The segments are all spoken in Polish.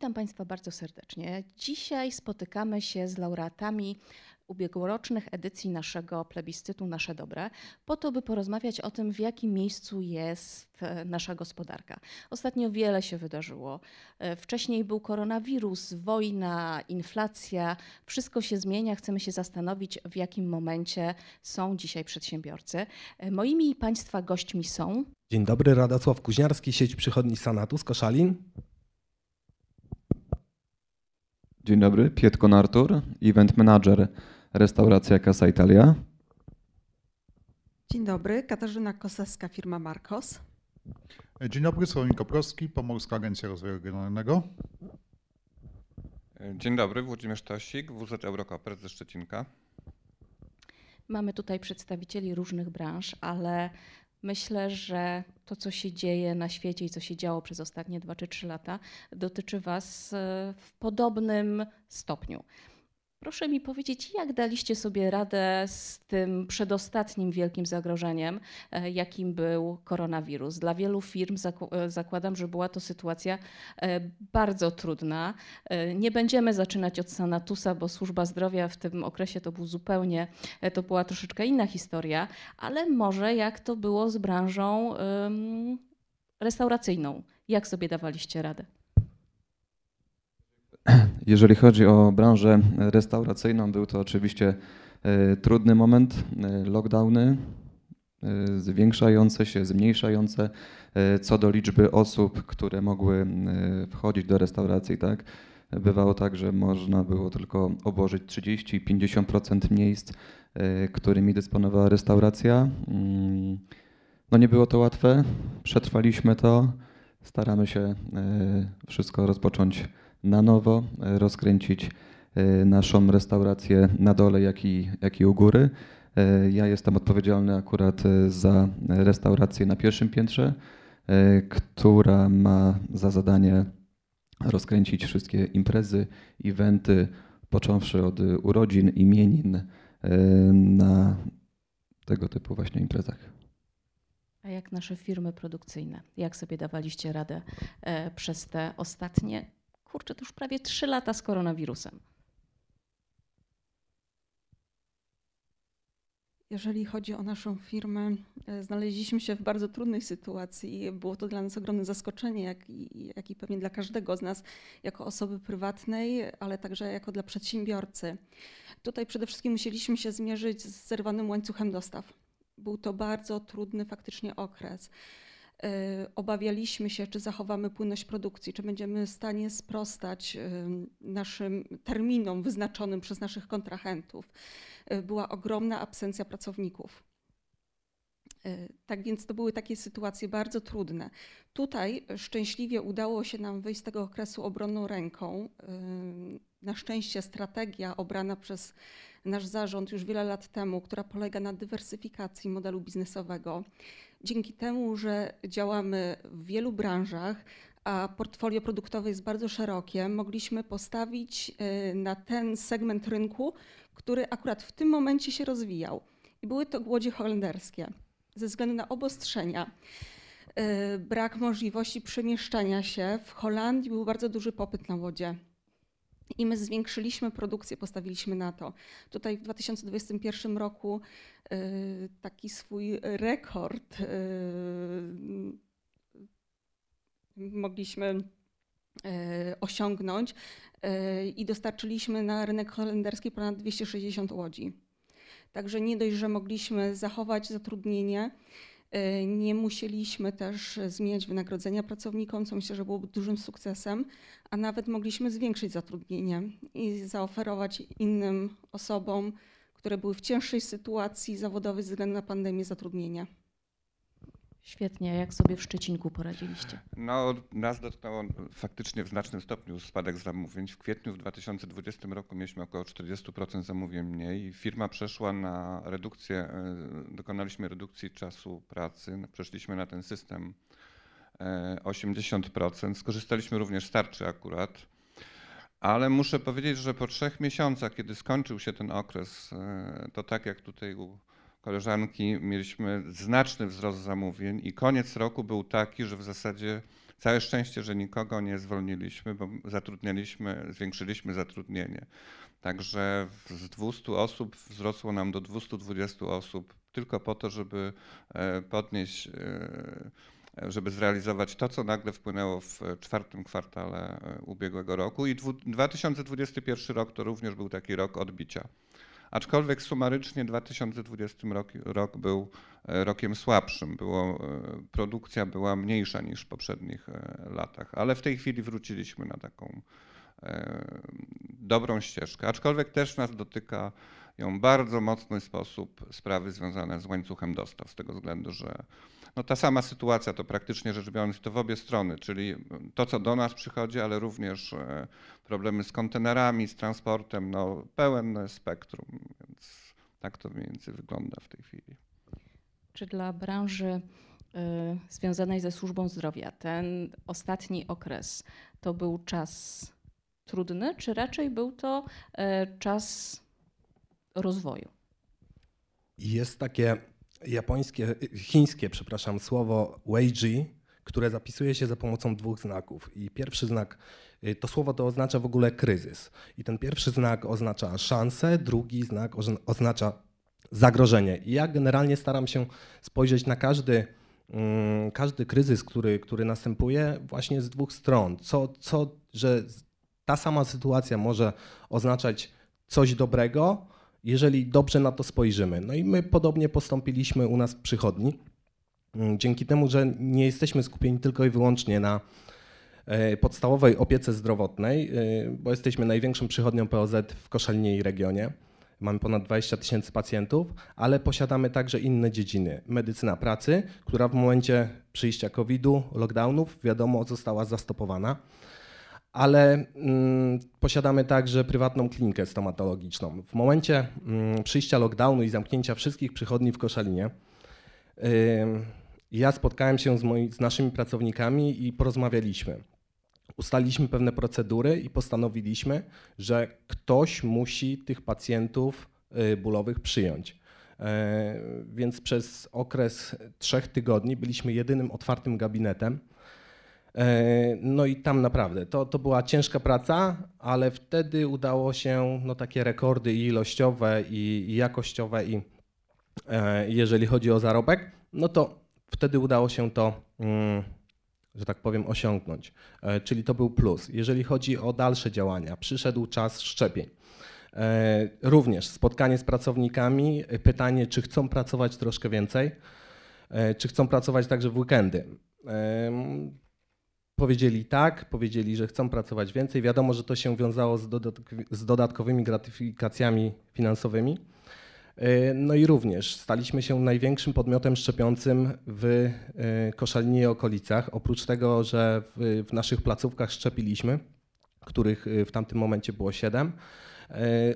Witam Państwa bardzo serdecznie. Dzisiaj spotykamy się z laureatami ubiegłorocznych edycji naszego plebiscytu Nasze Dobre, po to, by porozmawiać o tym, w jakim miejscu jest e, nasza gospodarka. Ostatnio wiele się wydarzyło. E, wcześniej był koronawirus, wojna, inflacja. Wszystko się zmienia. Chcemy się zastanowić, w jakim momencie są dzisiaj przedsiębiorcy. E, moimi Państwa gośćmi są. Dzień dobry, Radosław Kuźniarski, sieć przychodni Sanatus Koszalin. Dzień dobry, Pietko, Nartur, event manager restauracja Casa Italia. Dzień dobry, Katarzyna Koseska, firma Marcos. Dzień dobry, Sławomir Koprowski, Pomorska Agencja Rozwoju Regionalnego. Dzień dobry, Włodzimierz Tosik, WZ Eurokoper ze Szczecinka. Mamy tutaj przedstawicieli różnych branż, ale Myślę, że to, co się dzieje na świecie i co się działo przez ostatnie 2 czy 3 lata, dotyczy Was e, w podobnym stopniu. Proszę mi powiedzieć, jak daliście sobie radę z tym przedostatnim wielkim zagrożeniem, e, jakim był koronawirus? Dla wielu firm e, zakładam, że była to sytuacja e, bardzo trudna. Nie będziemy zaczynać od sanatusa, bo służba zdrowia w tym okresie to był zupełnie, to była troszeczkę inna historia, ale może jak to było z branżą restauracyjną? Jak sobie dawaliście radę? Jeżeli chodzi o branżę restauracyjną, był to oczywiście e, trudny moment, e, lockdowny e, zwiększające się, zmniejszające co do liczby osób, które mogły wchodzić do restauracji, tak? Bywało tak, że można było tylko obłożyć 30-50% miejsc, którymi dysponowała restauracja. Mm, no nie było to łatwe, przetrwaliśmy to, staramy się wszystko rozpocząć na nowo, e, rozkręcić e, naszą restaurację na dole, jak i, jak i u góry. E, ja jestem odpowiedzialny akurat za restaurację na pierwszym piętrze, która ma za zadanie rozkręcić wszystkie imprezy, eventy, począwszy od urodzin, imienin na tego typu właśnie imprezach. A jak nasze firmy produkcyjne? Jak sobie dawaliście radę przez te ostatnie kurczę, to już prawie 3 lata z koronawirusem. Jeżeli chodzi o naszą firmę, e, znaleźliśmy się w bardzo trudnej sytuacji. Było to dla nas ogromne zaskoczenie, jak i, jak i pewnie dla każdego z nas, jako osoby prywatnej, ale także jako dla przedsiębiorcy. Tutaj przede wszystkim musieliśmy się zmierzyć z zerwanym łańcuchem dostaw. Był to bardzo trudny faktycznie okres. Y, obawialiśmy się, czy zachowamy płynność produkcji, czy będziemy w stanie sprostać y, naszym terminom wyznaczonym przez naszych kontrahentów. Y, była ogromna absencja pracowników. Tak więc to były takie sytuacje bardzo trudne. Tutaj szczęśliwie udało się nam wyjść z tego okresu obronną ręką. Na szczęście strategia obrana przez nasz zarząd już wiele lat temu, która polega na dywersyfikacji modelu biznesowego, dzięki temu, że działamy w wielu branżach, a portfolio produktowe jest bardzo szerokie, mogliśmy postawić y, na ten segment rynku, który akurat w tym momencie się rozwijał. I były to głodzie holenderskie. Ze względu na obostrzenia, y, brak możliwości przemieszczania się, w Holandii był bardzo duży popyt na łodzie i my zwiększyliśmy produkcję, postawiliśmy na to. Tutaj w 2021 roku y, taki swój rekord y, mogliśmy y, osiągnąć i dostarczyliśmy na rynek holenderski ponad 260 łodzi. Także nie dość, że mogliśmy zachować zatrudnienie, Y, nie musieliśmy też zmieniać wynagrodzenia pracownikom, co myślę, że byłoby dużym sukcesem, a nawet mogliśmy zwiększyć zatrudnienie i zaoferować innym osobom, które były w cięższej sytuacji zawodowej ze względu na pandemię, zatrudnienie. Świetnie, jak sobie w Szczecinku poradziliście? No, nas dotknął faktycznie w znacznym stopniu spadek zamówień. W kwietniu w 2020 roku mieliśmy około 40% zamówień mniej. Firma przeszła na redukcję, e, dokonaliśmy redukcji czasu pracy, no, przeszliśmy na ten system 80%. E, Skorzystaliśmy również z tarczy akurat. Ale muszę powiedzieć, że po trzech miesiącach, kiedy skończył się ten okres, e, to tak jak tutaj koleżanki mieliśmy znaczny wzrost zamówień i koniec roku był taki, że w zasadzie całe szczęście, że nikogo nie zwolniliśmy, bo zatrudnialiśmy, zwiększyliśmy zatrudnienie. Także z 200 osób wzrosło nam do 220 osób tylko po to, żeby e, podnieść, e, e, żeby zrealizować to, co nagle wpłynęło w czwartym kwartale ubiegłego roku. I 2021 rok to również był taki rok odbicia aczkolwiek sumarycznie 2020 rok, rok był e, rokiem słabszym. Było, e, produkcja była mniejsza niż w poprzednich e, latach, ale w tej chwili wróciliśmy na taką dobrą ścieżkę, aczkolwiek też nas dotyka ją bardzo mocny sposób sprawy związane z łańcuchem dostaw, z tego względu, że no ta sama sytuacja to praktycznie rzecz biorąc to w obie strony, czyli mm, to, co do nas przychodzi, ale również e, problemy z kontenerami, z transportem, no pełen spektrum, więc tak to mniej więcej wygląda w tej chwili. Czy dla branży y, związanej ze służbą zdrowia ten ostatni okres to był czas trudny, czy raczej był to y, czas rozwoju? Jest takie japońskie, chińskie, przepraszam, słowo Weiji, które zapisuje się za pomocą dwóch znaków. I pierwszy znak, y, to słowo to oznacza w ogóle kryzys. I ten pierwszy znak oznacza szansę, drugi znak oznacza zagrożenie. I ja generalnie staram się spojrzeć na każdy, mm, każdy kryzys, który, który następuje, właśnie z dwóch stron. Co, co, że ta sama sytuacja może oznaczać coś dobrego, jeżeli dobrze na to spojrzymy. No i my podobnie postąpiliśmy u nas w przychodni. Mm, dzięki temu, że nie jesteśmy skupieni tylko i wyłącznie na e, podstawowej opiece zdrowotnej, e, bo jesteśmy największą przychodnią POZ w Koszalinie i regionie. Mamy ponad 20 tysięcy pacjentów, ale posiadamy także inne dziedziny. Medycyna pracy, która w momencie przyjścia COVID-u, lockdownów, wiadomo, została zastopowana ale mm, posiadamy także prywatną klinikę stomatologiczną. W momencie mm, przyjścia lockdownu i zamknięcia wszystkich przychodni w Koszalinie, ja spotkałem się z, moi, z naszymi pracownikami i porozmawialiśmy. Ustaliliśmy pewne procedury i postanowiliśmy, że ktoś musi tych pacjentów y, bólowych przyjąć. E, więc przez okres trzech tygodni byliśmy jedynym otwartym gabinetem, E, no i tam naprawdę to, to była ciężka praca, ale wtedy udało się no, takie rekordy i ilościowe i, i jakościowe i e, jeżeli chodzi o zarobek, no to wtedy udało się to, mm, że tak powiem, osiągnąć. E, czyli to był plus. Jeżeli chodzi o dalsze działania, przyszedł czas szczepień. E, również spotkanie z pracownikami, e, pytanie, czy chcą pracować troszkę więcej, e, czy chcą pracować także w weekendy powiedzieli tak, powiedzieli, że chcą pracować więcej. Wiadomo, że to się wiązało z, dodatk z dodatkowymi gratyfikacjami finansowymi. E, no i również staliśmy się największym podmiotem szczepiącym w e, Koszalinie i okolicach. Oprócz tego, że w, w naszych placówkach szczepiliśmy, których e, w tamtym momencie było siedem,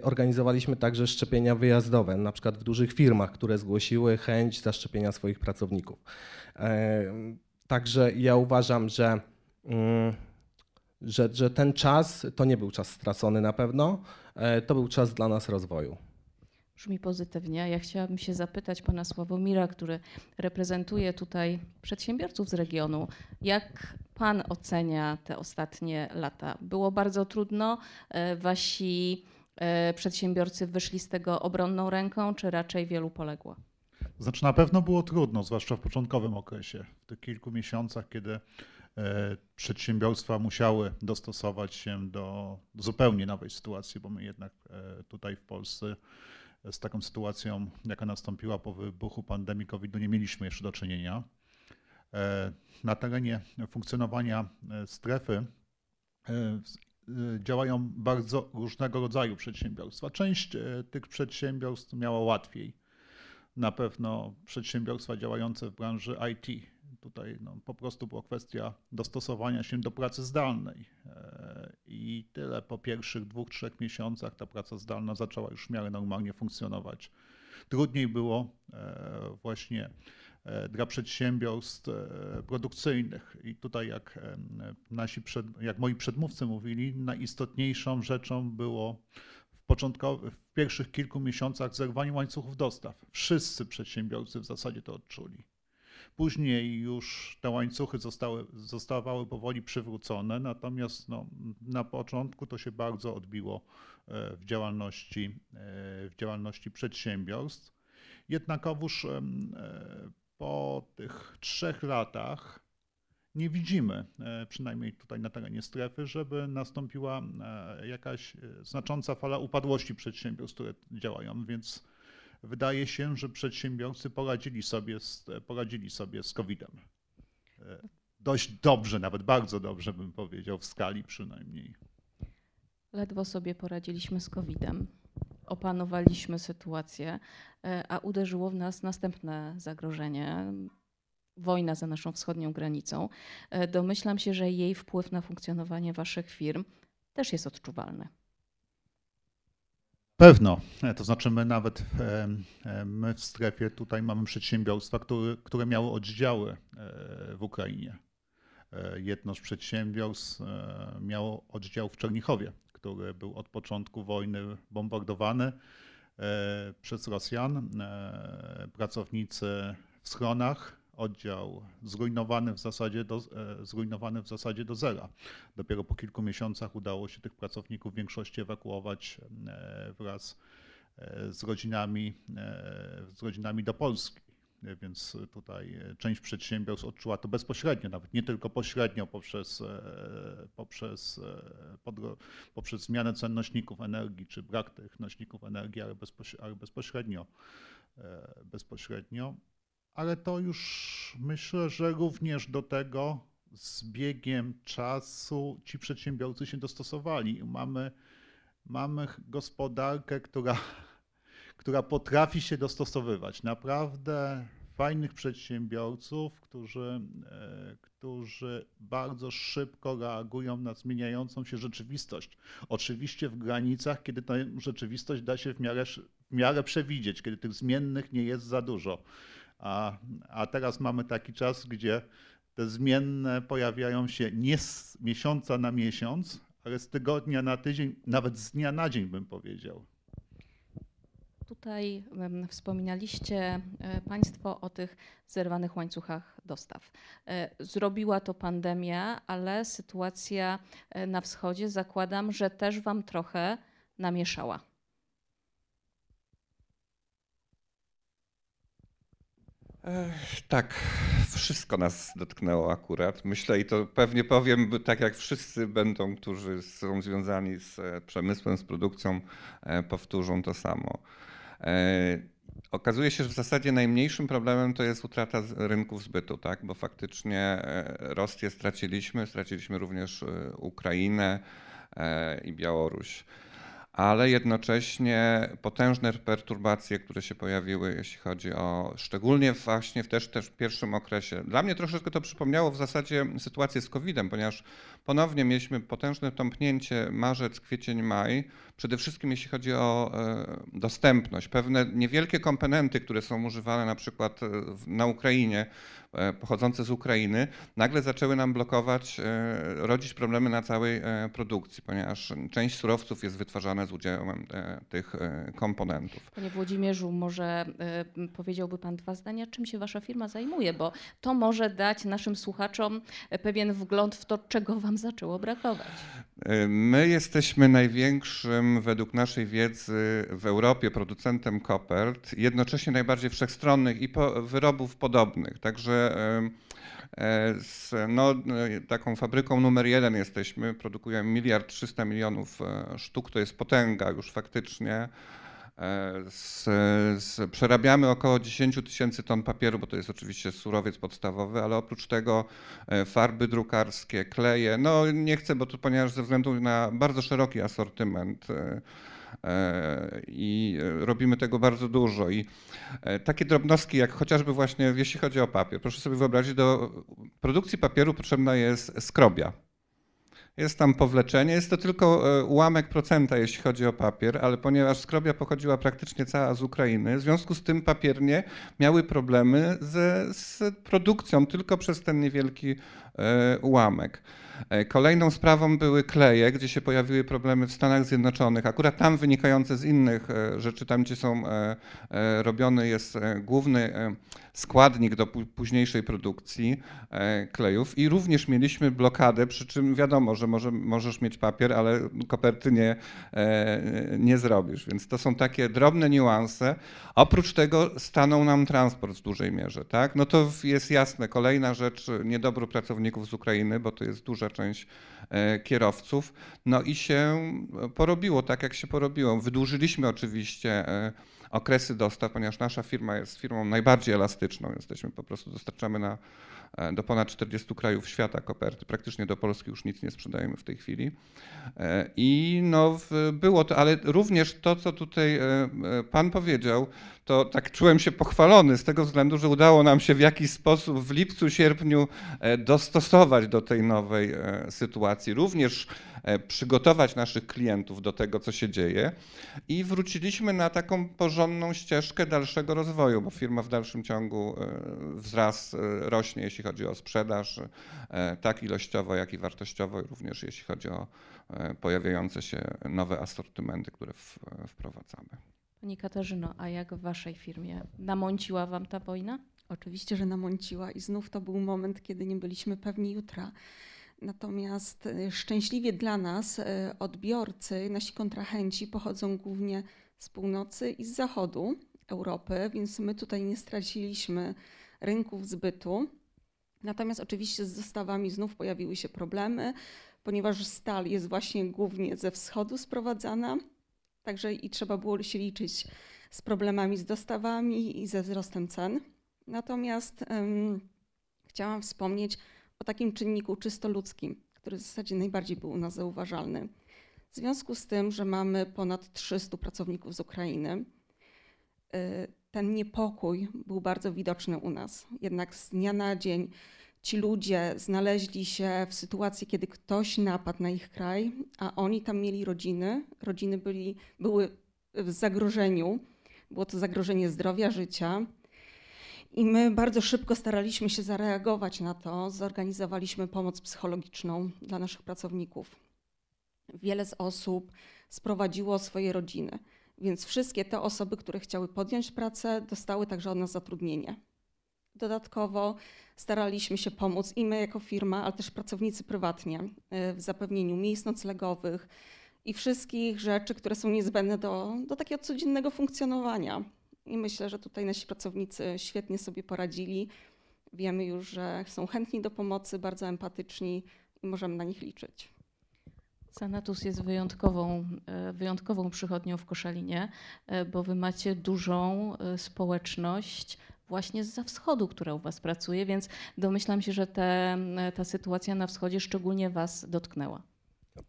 organizowaliśmy także szczepienia wyjazdowe, na przykład w dużych firmach, które zgłosiły chęć zaszczepienia swoich pracowników. Także ja uważam, że Mm, że, że ten czas to nie był czas stracony na pewno, e, to był czas dla nas rozwoju. Brzmi pozytywnie. Ja chciałabym się zapytać pana Sławomira, który reprezentuje tutaj przedsiębiorców z regionu. Jak pan ocenia te ostatnie lata? Było bardzo trudno. E, wasi e, przedsiębiorcy wyszli z tego obronną ręką, czy raczej wielu poległo? Znaczy na pewno było trudno, zwłaszcza w początkowym okresie, w tych kilku miesiącach, kiedy E, przedsiębiorstwa musiały dostosować się do zupełnie nowej sytuacji, bo my jednak e, tutaj w Polsce z taką sytuacją, jaka nastąpiła po wybuchu pandemii COVID-u, nie mieliśmy jeszcze do czynienia. E, na terenie funkcjonowania strefy działają bardzo różnego rodzaju przedsiębiorstwa. Część tych przedsiębiorstw miała łatwiej. Na pewno przedsiębiorstwa działające w branży IT, Tutaj no, po prostu była kwestia dostosowania się do pracy zdalnej. E, I tyle po pierwszych dwóch, trzech miesiącach ta praca zdalna zaczęła już w miarę normalnie funkcjonować. Trudniej było e, właśnie e, dla przedsiębiorstw produkcyjnych. I tutaj, jak, nasi przed, jak moi przedmówcy mówili, najistotniejszą rzeczą było początkowy, w pierwszych kilku miesiącach zerwanie łańcuchów dostaw. Wszyscy przedsiębiorcy w zasadzie to odczuli. Później już te łańcuchy zostały, zostawały powoli przywrócone, natomiast no, na początku to się bardzo odbiło e, w działalności, e, w działalności przedsiębiorstw. Jednakowoż e, po tych trzech latach nie widzimy, przynajmniej tutaj na terenie strefy, żeby nastąpiła jakaś znacząca fala upadłości przedsiębiorstw, które działają, więc wydaje się, że przedsiębiorcy poradzili sobie z, poradzili sobie z COVID-em. E, dość dobrze, nawet bardzo dobrze bym powiedział, w skali przynajmniej. Ledwo sobie poradziliśmy z COVID-em. Opanowaliśmy sytuację, e, a uderzyło w nas następne zagrożenie wojna za naszą wschodnią granicą. E, domyślam się, że jej wpływ na funkcjonowanie waszych firm też jest odczuwalny. Pewno, e, to znaczy my nawet my w strefie tutaj mamy przedsiębiorstwa, które, które miały oddziały e, w Ukrainie. E, jedno z przedsiębiorstw miało oddział w Czernichowie, który był od początku wojny bombardowany przez Rosjan. Pracownicy w schronach oddział zrujnowany w zasadzie do, e, zrujnowany w zasadzie do zera. Dopiero po kilku miesiącach udało się tych pracowników w większości ewakuować e, wraz e, z rodzinami, z rodzinami do Polski. Więc tutaj część przedsiębiorstw odczuła to bezpośrednio, nawet nie tylko pośrednio poprzez, poprzez, poprzez zmianę cen nośników energii czy brak tych nośników energii, ale bezpośrednio. bezpośrednio ale to już myślę, że również do tego z biegiem czasu ci przedsiębiorcy się dostosowali. Mamy, mamy gospodarkę, która, która potrafi się dostosowywać. Naprawdę fajnych przedsiębiorców, którzy, e, którzy bardzo szybko reagują na zmieniającą się rzeczywistość. Oczywiście w granicach, kiedy ta rzeczywistość da się w miarę, w miarę przewidzieć, kiedy tych zmiennych nie jest za dużo. A, a teraz mamy taki czas, gdzie te zmienne pojawiają się nie z miesiąca na miesiąc, ale z tygodnia na tydzień, nawet z dnia na dzień bym powiedział. Tutaj wspominaliście e, Państwo o tych zerwanych łańcuchach dostaw. E, zrobiła to pandemia, ale sytuacja e, na wschodzie zakładam, że też Wam trochę namieszała. Tak, wszystko nas dotknęło akurat. Myślę i to pewnie powiem, tak jak wszyscy będą, którzy są związani z e, przemysłem, z produkcją, e, powtórzą to samo. E, okazuje się, że w zasadzie najmniejszym problemem to jest utrata rynków zbytu, tak? bo faktycznie Rosję straciliśmy, straciliśmy również Ukrainę i Białoruś ale jednocześnie potężne perturbacje, które się pojawiły, jeśli chodzi o szczególnie właśnie w też, też pierwszym okresie. Dla mnie troszeczkę to przypomniało w zasadzie sytuację z COVID-em, ponieważ ponownie mieliśmy potężne tąpnięcie marzec, kwiecień, maj, przede wszystkim jeśli chodzi o e, dostępność. Pewne niewielkie komponenty, które są używane na przykład e, na Ukrainie E, pochodzące z Ukrainy nagle zaczęły nam blokować, e, rodzić problemy na całej e, produkcji, ponieważ część surowców jest wytwarzana z udziałem tych komponentów. Panie Włodzimierzu, może powiedziałby Pan dwa zdania, czym się Wasza firma zajmuje, bo to może dać naszym słuchaczom pewien wgląd w to, czego Wam zaczęło brakować. Y, my jesteśmy największym, według naszej wiedzy, w Europie producentem kopert, jednocześnie najbardziej wszechstronnych i po, wyrobów podobnych. Także y, y, z no, taką fabryką numer jeden jesteśmy, produkujemy miliard trzysta milionów sztuk, to jest potęga już faktycznie. Z, e, z, przerabiamy około 10 tysięcy ton papieru, bo to jest oczywiście surowiec podstawowy, ale oprócz tego e, farby drukarskie, kleje. No nie chcę, bo tu, ponieważ ze względu na bardzo szeroki asortyment e, i robimy tego bardzo dużo. I takie drobnostki, jak chociażby właśnie, jeśli chodzi o papier, proszę sobie wyobrazić, do produkcji papieru potrzebna jest skrobia. Jest tam powleczenie, jest to tylko e, ułamek procenta, jeśli chodzi o papier, ale ponieważ skrobia pochodziła praktycznie cała z Ukrainy, w związku z tym papiernie miały problemy z, z produkcją tylko przez ten niewielki e, ułamek. E, kolejną sprawą były kleje, gdzie się pojawiły problemy w Stanach Zjednoczonych, akurat tam wynikające z innych rzeczy, tam gdzie są robione jest główny składnik do późniejszej produkcji e, klejów i również mieliśmy blokadę, przy czym wiadomo, że może, możesz mieć papier, ale koperty nie, e, nie zrobisz, więc to są takie drobne niuanse. Oprócz tego stanął nam transport w dużej mierze, tak? No to jest jasne, kolejna rzecz, niedobór pracowników z Ukrainy, bo to jest duża część e, kierowców, no i się porobiło tak, jak się porobiło. Wydłużyliśmy oczywiście okresy dostaw, ponieważ nasza firma jest firmą najbardziej elastyczną. Jesteśmy po prostu, dostarczamy na, e, do ponad 40 krajów świata koperty. Praktycznie do Polski już nic nie sprzedajemy w tej chwili. E, I no było to, ale również to, co tutaj e, pan powiedział, to tak czułem się pochwalony z tego względu, że udało nam się w jakiś sposób w lipcu, sierpniu dostosować do tej nowej sytuacji. Również E, przygotować naszych klientów do tego, co się dzieje i wróciliśmy na taką porządną ścieżkę dalszego rozwoju, bo firma w dalszym ciągu e, wzrast e, rośnie, jeśli chodzi o sprzedaż, tak ilościowo, jak i wartościowo, również jeśli chodzi o pojawiające się nowe asortymenty, które wprowadzamy. Pani Katarzyno, a jak w waszej firmie? Namąciła wam ta wojna? Oczywiście, że namąciła i znów to był moment, kiedy nie byliśmy pewni jutra. Natomiast e, szczęśliwie dla nas e, odbiorcy, nasi kontrahenci pochodzą głównie z północy i z zachodu Europy, więc my tutaj nie straciliśmy rynków zbytu. Natomiast oczywiście z dostawami znów pojawiły się problemy, ponieważ stal jest właśnie głównie ze wschodu sprowadzana, także i trzeba było się liczyć z problemami z dostawami i ze wzrostem cen. Natomiast um, chciałam wspomnieć o takim czynniku czysto ludzkim, który w zasadzie najbardziej był u nas zauważalny. W związku z tym, że mamy ponad 300 pracowników z Ukrainy, y, ten niepokój był bardzo widoczny u nas. Jednak z dnia na dzień ci ludzie znaleźli się w sytuacji, kiedy ktoś napadł na ich kraj, a oni tam mieli rodziny, rodziny byli, były w zagrożeniu, było to zagrożenie zdrowia, życia. I my bardzo szybko staraliśmy się zareagować na to. Zorganizowaliśmy pomoc psychologiczną dla naszych pracowników. Wiele z osób sprowadziło swoje rodziny, więc wszystkie te osoby, które chciały podjąć pracę, dostały także od nas zatrudnienie. Dodatkowo staraliśmy się pomóc i my jako firma, ale też pracownicy prywatnie e, w zapewnieniu miejsc noclegowych i wszystkich rzeczy, które są niezbędne do, do takiego codziennego funkcjonowania i myślę, że tutaj nasi pracownicy świetnie sobie poradzili. Wiemy już, że są chętni do pomocy, bardzo empatyczni i możemy na nich liczyć. Sanatus jest wyjątkową, e, wyjątkową przychodnią w Koszalinie, e, bo wy macie dużą e, społeczność właśnie z wschodu, która u was pracuje, więc domyślam się, że te, ta sytuacja na wschodzie szczególnie was dotknęła.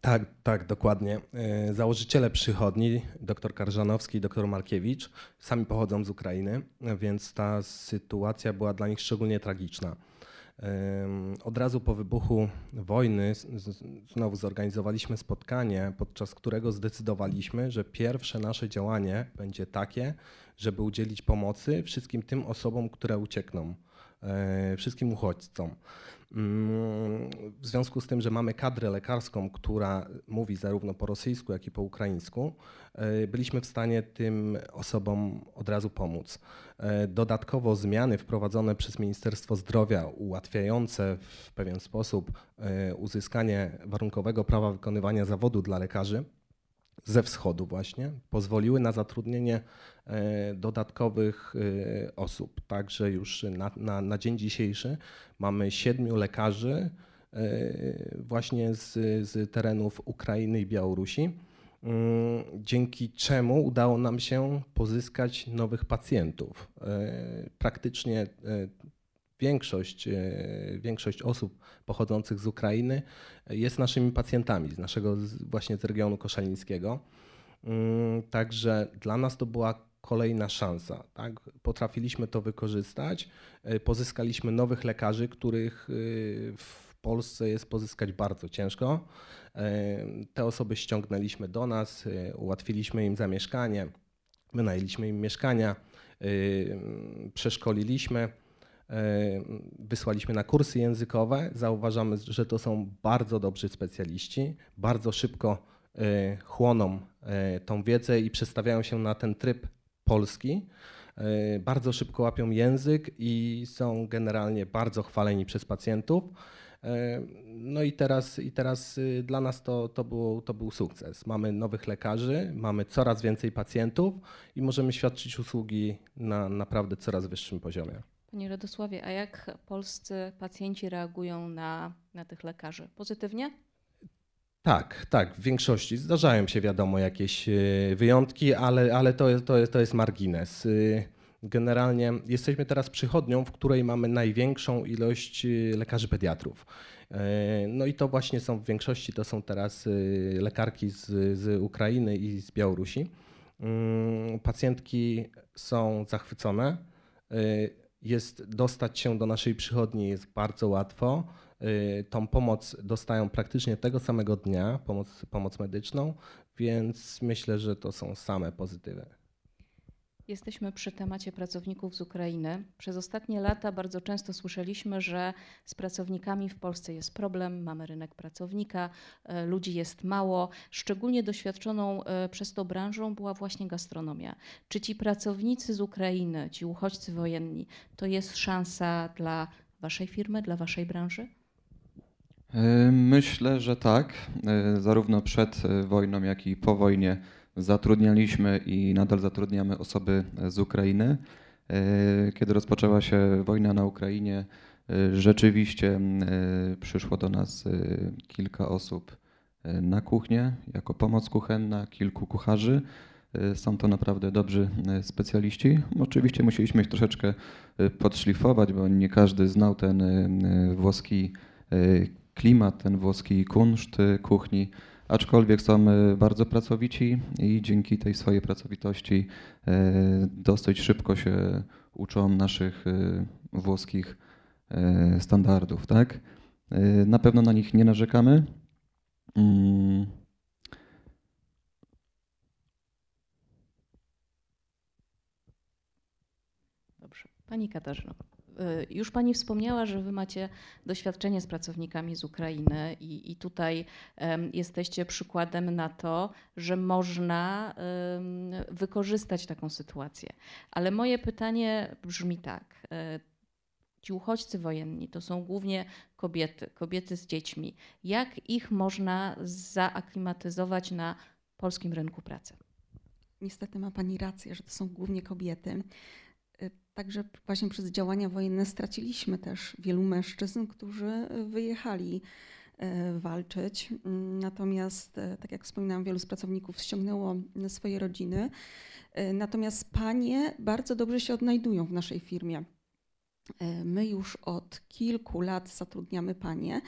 Tak, tak, dokładnie. E, założyciele przychodni, dr Karżanowski i dr Markiewicz, sami pochodzą z Ukrainy, więc ta sytuacja była dla nich szczególnie tragiczna. E, od razu po wybuchu wojny znowu zorganizowaliśmy spotkanie, podczas którego zdecydowaliśmy, że pierwsze nasze działanie będzie takie, żeby udzielić pomocy wszystkim tym osobom, które uciekną. E, wszystkim uchodźcom. Mm, w związku z tym, że mamy kadrę lekarską, która mówi zarówno po rosyjsku, jak i po ukraińsku, e, byliśmy w stanie tym osobom od razu pomóc. E, dodatkowo zmiany wprowadzone przez Ministerstwo Zdrowia, ułatwiające w pewien sposób uzyskanie warunkowego prawa wykonywania zawodu dla lekarzy ze wschodu, właśnie, pozwoliły na zatrudnienie E, dodatkowych e, osób. Także już na, na, na dzień dzisiejszy mamy siedmiu lekarzy e, właśnie z, z terenów Ukrainy i Białorusi, mm, dzięki czemu udało nam się pozyskać nowych pacjentów. Praktycznie większość, większość osób pochodzących z Ukrainy jest naszymi pacjentami, z naszego właśnie z regionu koszalińskiego. Mm, także dla nas to była kolejna szansa. Tak? Potrafiliśmy to wykorzystać, e, pozyskaliśmy nowych lekarzy, których e, w Polsce jest pozyskać bardzo ciężko. E, te osoby ściągnęliśmy do nas, ułatwiliśmy im zamieszkanie, wynajęliśmy im mieszkania, przeszkoliliśmy wysłaliśmy na kursy językowe. Zauważamy, że to są bardzo dobrzy specjaliści, bardzo szybko chłoną tą wiedzę i przestawiają się na ten tryb polski, e, bardzo szybko łapią język i są generalnie bardzo chwaleni przez pacjentów. E, no i teraz, i teraz y, dla nas to, to, był to był sukces. Mamy nowych lekarzy, mamy coraz więcej pacjentów i możemy świadczyć usługi na naprawdę coraz wyższym poziomie. Panie Radosławie, a jak polscy pacjenci reagują na, na tych lekarzy? Pozytywnie? Tak, tak, w większości. Zdarzają się wiadomo jakieś y, wyjątki, ale, ale to, to, jest, to jest margines. Y, generalnie jesteśmy teraz przychodnią, w której mamy największą ilość y, lekarzy pediatrów. No i to właśnie są w większości to są teraz lekarki z, z Ukrainy i z Białorusi. Mm, pacjentki są zachwycone. Jest dostać się do naszej przychodni jest bardzo łatwo Y, tą pomoc dostają praktycznie tego samego dnia, pomoc, pomoc medyczną, więc myślę, że to są same pozytywy. Jesteśmy przy temacie pracowników z Ukrainy. Przez ostatnie lata bardzo często słyszeliśmy, że z pracownikami w Polsce jest problem, mamy rynek pracownika, y, ludzi jest mało. Szczególnie doświadczoną y, przez to branżą była właśnie gastronomia. Czy ci pracownicy z Ukrainy, ci uchodźcy wojenni, to jest szansa dla Waszej firmy, dla Waszej branży? E, myślę, że tak. E, zarówno przed e, wojną, jak i po wojnie zatrudnialiśmy i nadal zatrudniamy osoby z Ukrainy. Kiedy rozpoczęła się wojna na Ukrainie, rzeczywiście przyszło do nas kilka osób na kuchnię jako pomoc kuchenna, kilku kucharzy. Są to naprawdę dobrzy specjaliści. Oczywiście musieliśmy ich troszeczkę podszlifować, bo nie każdy znał ten włoski klimat ten włoski, kunszt y, kuchni, aczkolwiek są y, bardzo pracowici i dzięki tej swojej pracowitości y, dosyć szybko się uczą naszych włoskich standardów, tak? Na pewno na nich nie narzekamy. Mm. Dobrze. Pani Katarzyna. Y, już Pani wspomniała, że Wy macie doświadczenie z pracownikami z Ukrainy i, i tutaj jesteście przykładem na to, że można wykorzystać taką sytuację. Ale moje pytanie brzmi tak e, ci uchodźcy wojenni to są głównie kobiety, kobiety z dziećmi. Jak ich można zaaklimatyzować na polskim rynku pracy? Niestety ma Pani rację, że to są głównie kobiety. Także właśnie przez działania wojenne straciliśmy też wielu mężczyzn, którzy wyjechali e, walczyć. Mm, natomiast, e, tak jak wspominałam, wielu z pracowników ściągnęło swoje rodziny. E, natomiast panie bardzo dobrze się odnajdują w naszej firmie. My już od kilku lat zatrudniamy panie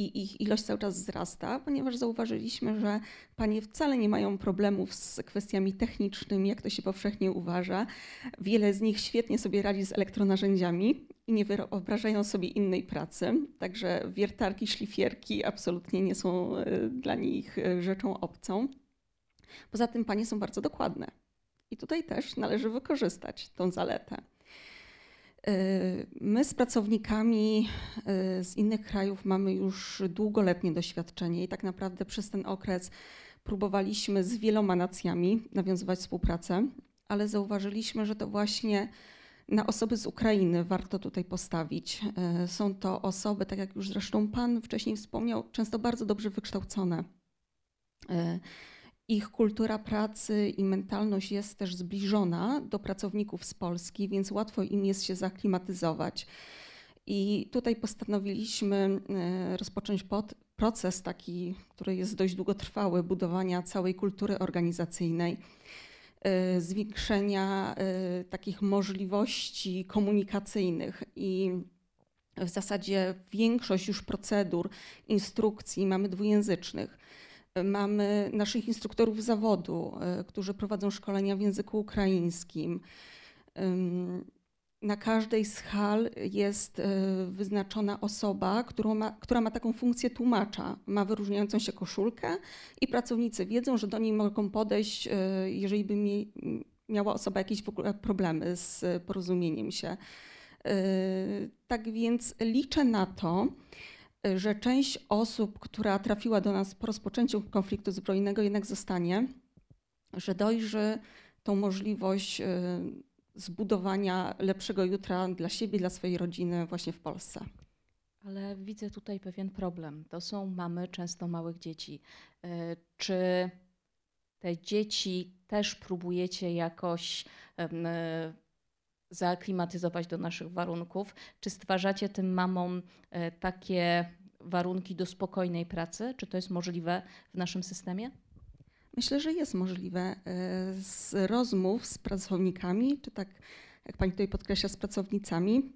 i ich ilość cały czas wzrasta, ponieważ zauważyliśmy, że panie wcale nie mają problemów z kwestiami technicznymi, jak to się powszechnie uważa. Wiele z nich świetnie sobie radzi z elektronarzędziami i nie wyobrażają sobie innej pracy. Także wiertarki, szlifierki absolutnie nie są e, dla nich e, rzeczą obcą. Poza tym panie są bardzo dokładne. I tutaj też należy wykorzystać tą zaletę. Y, my z pracownikami y, z innych krajów mamy już długoletnie doświadczenie i tak naprawdę przez ten okres próbowaliśmy z wieloma nacjami nawiązywać współpracę, ale zauważyliśmy, że to właśnie na osoby z Ukrainy warto tutaj postawić. Y, są to osoby, tak jak już zresztą Pan wcześniej wspomniał, często bardzo dobrze wykształcone ich kultura pracy i mentalność jest też zbliżona do pracowników z Polski, więc łatwo im jest się zaklimatyzować. I tutaj postanowiliśmy e, rozpocząć pod proces taki, który jest dość długotrwały, budowania całej kultury organizacyjnej, e, zwiększenia e, takich możliwości komunikacyjnych i w zasadzie większość już procedur, instrukcji mamy dwujęzycznych. Mamy naszych instruktorów zawodu, y, którzy prowadzą szkolenia w języku ukraińskim. Na każdej z hal jest y, wyznaczona osoba, ma, która ma taką funkcję tłumacza. Ma wyróżniającą się koszulkę i pracownicy wiedzą, że do niej mogą podejść, y, jeżeli by miała osoba jakieś w ogóle problemy z porozumieniem się. Tak więc liczę na to, Y, że część osób, która trafiła do nas po rozpoczęciu konfliktu zbrojnego, jednak zostanie, że dojrzy tą możliwość y, zbudowania lepszego jutra dla siebie, dla swojej rodziny właśnie w Polsce. Ale widzę tutaj pewien problem. To są mamy często małych dzieci. Y, czy te dzieci też próbujecie jakoś zaaklimatyzować do naszych warunków? Czy stwarzacie tym mamom takie warunki do spokojnej pracy? Czy to jest możliwe w naszym systemie? Myślę, że jest możliwe. E, z rozmów z pracownikami, czy tak jak pani tutaj podkreśla, z pracownicami,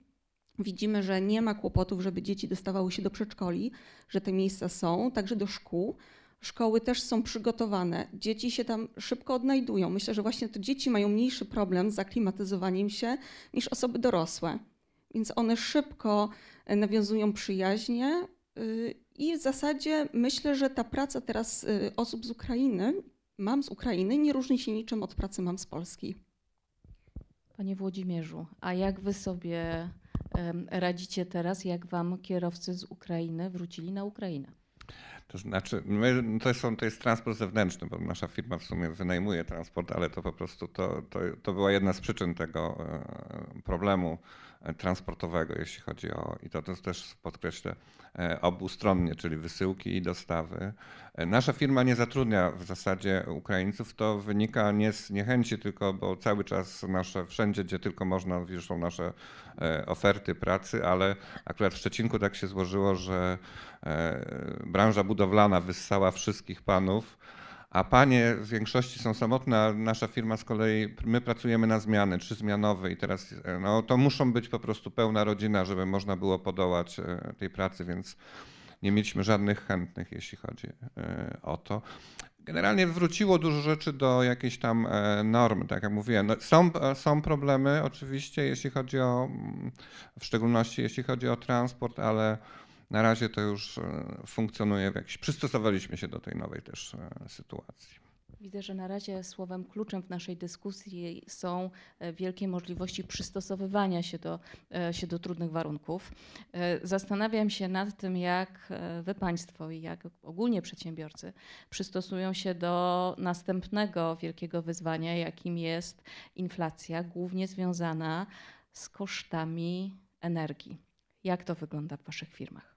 widzimy, że nie ma kłopotów, żeby dzieci dostawały się do przedszkoli, że te miejsca są, także do szkół. Szkoły też są przygotowane, dzieci się tam szybko odnajdują. Myślę, że właśnie to dzieci mają mniejszy problem z aklimatyzowaniem się niż osoby dorosłe. Więc one szybko e, nawiązują przyjaźnie, i w zasadzie myślę, że ta praca teraz y, osób z Ukrainy, mam z Ukrainy, nie różni się niczym od pracy mam z Polski. Panie Włodzimierzu, a jak wy sobie radzicie teraz, jak wam kierowcy z Ukrainy wrócili na Ukrainę? To znaczy, my, to, to jest transport zewnętrzny, bo nasza firma w sumie wynajmuje transport, ale to po prostu to, to, to była jedna z przyczyn tego e, problemu transportowego, jeśli chodzi o, i to, też podkreślę, e, obustronnie, czyli wysyłki i dostawy. E, nasza firma nie zatrudnia w zasadzie Ukraińców, to wynika nie z niechęci tylko, bo cały czas nasze, wszędzie gdzie tylko można, już nasze e, oferty pracy, ale akurat w Szczecinku tak się złożyło, że branża budowlana wyssała wszystkich panów, a panie w większości są samotne, a nasza firma z kolei, my pracujemy na zmiany, trzy zmianowe i teraz e, no, to muszą być po prostu pełna rodzina, żeby można było podołać e, tej pracy, więc nie mieliśmy żadnych chętnych, jeśli chodzi e, o to. Generalnie wróciło dużo rzeczy do jakiejś tam norm, tak jak mówiłem. No, są, są problemy oczywiście, jeśli chodzi o, mm, w szczególności jeśli chodzi o transport, ale na razie to już e, funkcjonuje w jakiś. Przystosowaliśmy się do tej nowej też e, sytuacji. Widzę, że na razie słowem kluczem w naszej dyskusji są e, wielkie możliwości przystosowywania się do, się do trudnych warunków. Zastanawiam się nad tym, jak Wy Państwo i jak ogólnie przedsiębiorcy przystosują się do następnego wielkiego wyzwania, jakim jest inflacja, głównie związana z kosztami energii. Jak to wygląda w Waszych firmach?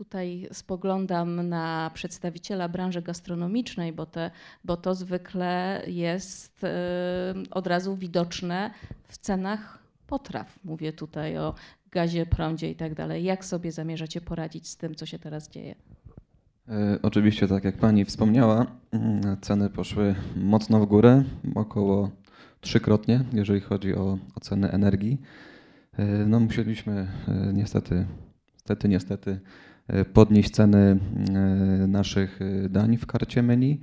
Tutaj spoglądam na przedstawiciela branży gastronomicznej, bo, te, bo to zwykle jest y, od razu widoczne w cenach potraw. Mówię tutaj o gazie, prądzie i tak dalej. Jak sobie zamierzacie poradzić z tym, co się teraz dzieje? E, oczywiście, tak jak pani wspomniała, mm, ceny poszły mocno w górę, około trzykrotnie, jeżeli chodzi o, o ceny energii. E, no, musieliśmy e, niestety, niestety, niestety E, podnieść ceny e, naszych e, dań w karcie menu,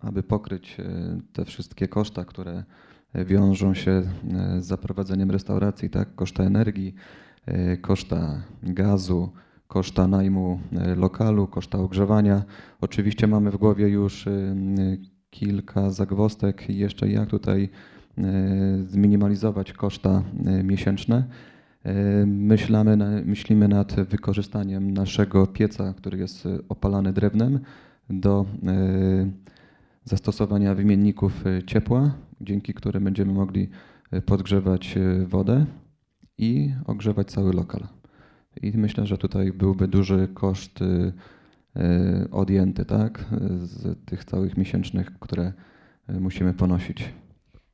aby pokryć te wszystkie koszta, które wiążą się z zaprowadzeniem restauracji, tak, koszta energii, koszta gazu, koszta najmu lokalu, koszta ogrzewania. Oczywiście mamy w głowie już kilka zagwostek i jeszcze jak tutaj zminimalizować koszta miesięczne. E, myślamy, myślimy nad wykorzystaniem naszego pieca, który jest opalany drewnem, do e, zastosowania wymienników e, ciepła, dzięki którym będziemy mogli podgrzewać wodę i ogrzewać cały lokal. I myślę, że tutaj byłby duży koszt odjęty tak, z tych całych miesięcznych, które musimy ponosić.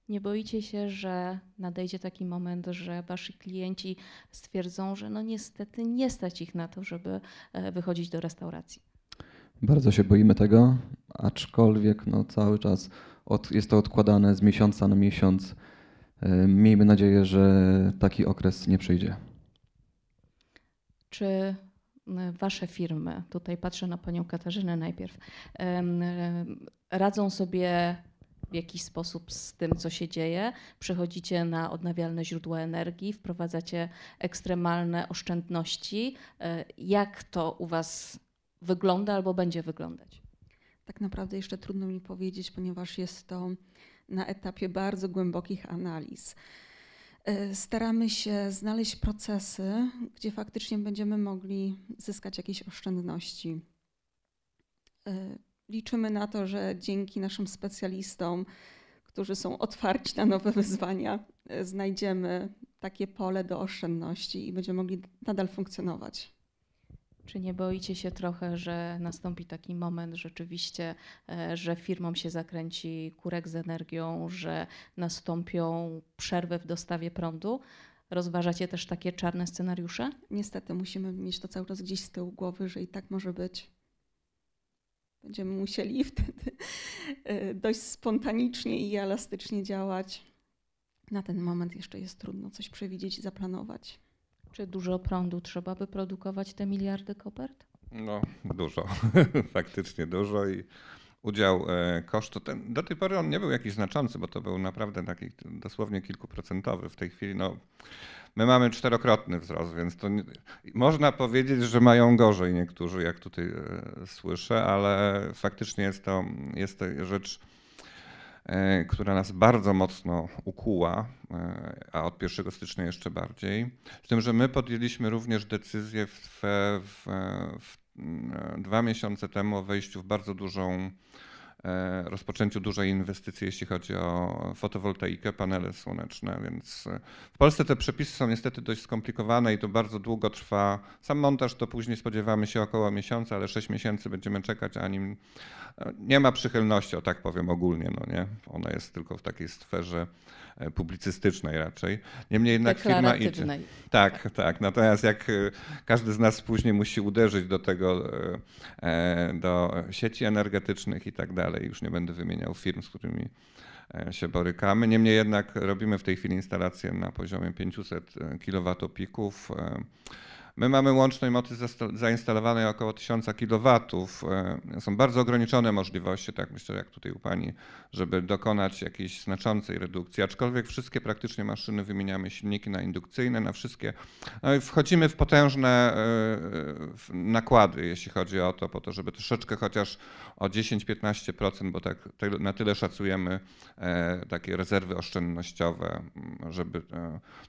Nie boicie się, że nadejdzie taki moment, że wasi klienci stwierdzą, że no niestety nie stać ich na to, żeby e, wychodzić do restauracji? Bardzo się boimy tego, aczkolwiek no cały czas od, jest to odkładane z miesiąca na miesiąc. E, miejmy nadzieję, że taki okres nie przyjdzie. Czy wasze firmy, tutaj patrzę na panią Katarzynę najpierw, radzą sobie w jakiś sposób z tym, co się dzieje, przechodzicie na odnawialne źródła energii, wprowadzacie ekstremalne oszczędności. E, jak to u Was wygląda albo będzie wyglądać? Tak naprawdę jeszcze trudno mi powiedzieć, ponieważ jest to na etapie bardzo głębokich analiz. E, staramy się znaleźć procesy, gdzie faktycznie będziemy mogli zyskać jakieś oszczędności e, liczymy na to, że dzięki naszym specjalistom, którzy są otwarci na nowe wyzwania, e, znajdziemy takie pole do oszczędności i będziemy mogli nadal funkcjonować. Czy nie boicie się trochę, że nastąpi taki moment rzeczywiście, e, że firmom się zakręci kurek z energią, że nastąpią przerwy w dostawie prądu? Rozważacie też takie czarne scenariusze? Niestety musimy mieć to cały czas gdzieś z tyłu głowy, że i tak może być. Będziemy musieli wtedy e, dość spontanicznie i elastycznie działać. Na ten moment jeszcze jest trudno coś przewidzieć i zaplanować. Czy dużo prądu trzeba by produkować te miliardy kopert? No, dużo. Faktycznie dużo i udział e, kosztu. Ten, do tej pory on nie był jakiś znaczący, bo to był naprawdę taki dosłownie kilkuprocentowy. W tej chwili no, my mamy czterokrotny wzrost, więc to nie, można powiedzieć, że mają gorzej niektórzy, jak tutaj e, słyszę, ale faktycznie jest to, jest to rzecz e, która nas bardzo mocno ukuła, a od 1 stycznia jeszcze bardziej. Z tym, że my podjęliśmy również decyzję w, w, w Mm, e, dwa miesiące temu o wejściu w bardzo dużą E, rozpoczęciu dużej inwestycji, jeśli chodzi o fotowoltaikę, panele słoneczne. Więc e, w Polsce te przepisy są niestety dość skomplikowane i to bardzo długo trwa. Sam montaż to później spodziewamy się około miesiąca, ale 6 miesięcy będziemy czekać, a nim e, nie ma przychylności, o tak powiem ogólnie. No nie? Ona jest tylko w takiej sferze publicystycznej raczej. Niemniej jednak firma idzie. Tak, tak. Natomiast jak każdy z nas później musi uderzyć do tego, do sieci energetycznych i tak dalej, dalej. Już nie będę wymieniał firm, z którymi e, się borykamy. Niemniej jednak robimy w tej chwili instalację na poziomie 500 e, kilowatopików e, My mamy łącznej mocy zainstalowanej około 1000 kW. E, są bardzo ograniczone możliwości, tak myślę, jak tutaj u Pani, żeby dokonać jakiejś znaczącej redukcji. Aczkolwiek wszystkie praktycznie maszyny wymieniamy silniki na indukcyjne, na wszystkie. No i wchodzimy w potężne e, nakłady, jeśli chodzi o to, po to, żeby troszeczkę chociaż o 10-15%, bo tak na tyle szacujemy e, takie rezerwy oszczędnościowe, żeby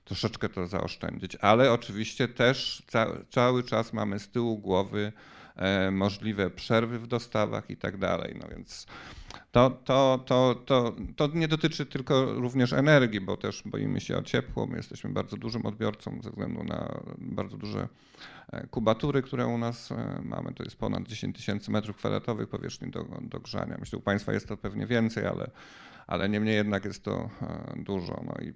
troszeczkę to zaoszczędzić. Ale oczywiście też ca cały czas mamy z tyłu głowy e, możliwe przerwy w dostawach i tak dalej. No więc to, to, to, to, to nie dotyczy tylko również energii, bo też boimy się o ciepło. My jesteśmy bardzo dużym odbiorcą ze względu na bardzo duże e, kubatury, które u nas e, mamy. To jest ponad 10 tysięcy metrów kwadratowych powierzchni do, do grzania. Myślę, u Państwa jest to pewnie więcej, ale ale niemniej jednak jest to e, dużo. No i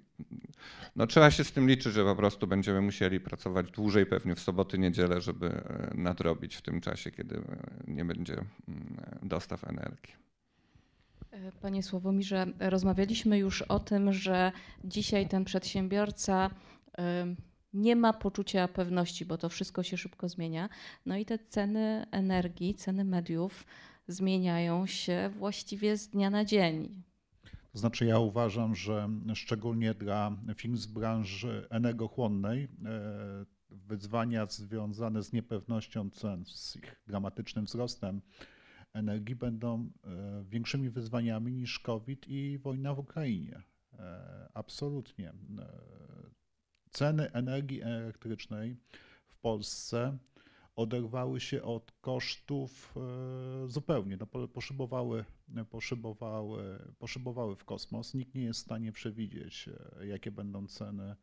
no, trzeba się z tym liczyć, że po prostu będziemy musieli pracować dłużej, pewnie w soboty, niedzielę, żeby e, nadrobić w tym czasie, kiedy e, nie będzie mm, dostaw energii. Panie Sławomirze, rozmawialiśmy już o tym, że dzisiaj ten przedsiębiorca nie ma poczucia pewności, bo to wszystko się szybko zmienia. No i te ceny energii, ceny mediów zmieniają się właściwie z dnia na dzień. To znaczy ja uważam, że szczególnie dla firm z branży energochłonnej e, wyzwania związane z niepewnością cen, z ich dramatycznym wzrostem energii będą e, większymi wyzwaniami niż COVID i wojna w Ukrainie. E, absolutnie. Ceny energii elektrycznej w Polsce oderwały się od kosztów e, zupełnie, no, poszybowały, poszybowały, poszybowały w kosmos. Nikt nie jest w stanie przewidzieć, e, jakie będą ceny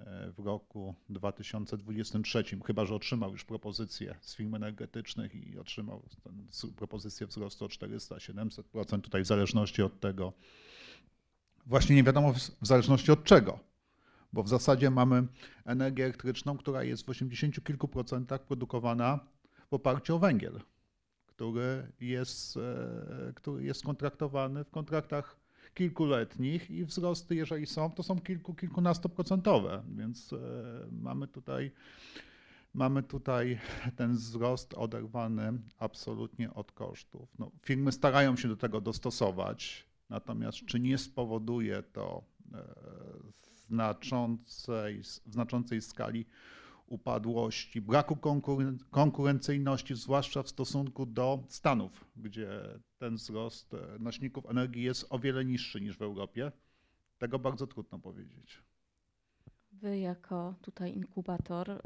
e, w roku 2023, chyba że otrzymał już propozycję z firm energetycznych i otrzymał ten, propozycję wzrostu o 400-700%, tutaj w zależności od tego, właśnie nie wiadomo w zależności od czego bo w zasadzie mamy energię elektryczną, która jest w 80 kilku procentach produkowana w oparciu o węgiel, który jest, e, który jest kontraktowany w kontraktach kilkuletnich i wzrosty, jeżeli są, to są kilku, kilkunastoprocentowe, więc e, mamy tutaj, mamy tutaj ten wzrost oderwany absolutnie od kosztów. No, firmy starają się do tego dostosować, natomiast czy nie spowoduje to e, znaczącej, w znaczącej skali upadłości, braku konkurencyjności, zwłaszcza w stosunku do Stanów, gdzie ten wzrost e, nośników energii jest o wiele niższy niż w Europie. Tego bardzo trudno powiedzieć. Wy jako tutaj inkubator